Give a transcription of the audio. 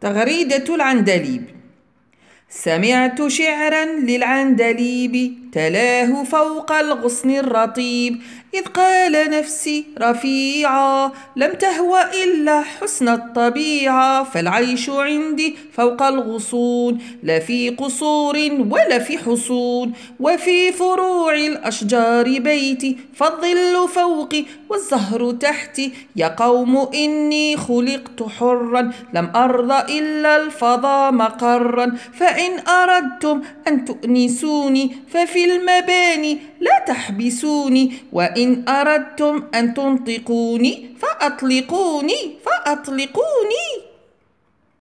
تغريدة العندليب سمعت شعرا للعندليب تلاه فوق الغصن الرطيب إذ قال نفسي رفيعا لم تهوى إلا حسن الطبيعة فالعيش عندي فوق الغصون لا في قصور ولا في حصون وفي فروع الأشجار بيتي فالظل فوقي والزهر تحتي يا قوم إني خلقت حرا لم أرضى إلا الفضا مقرا فإن أردتم أن تؤنسوني ففي المباني لا تحبسوني وإن أردتم أن تنطقوني فأطلقوني فأطلقوني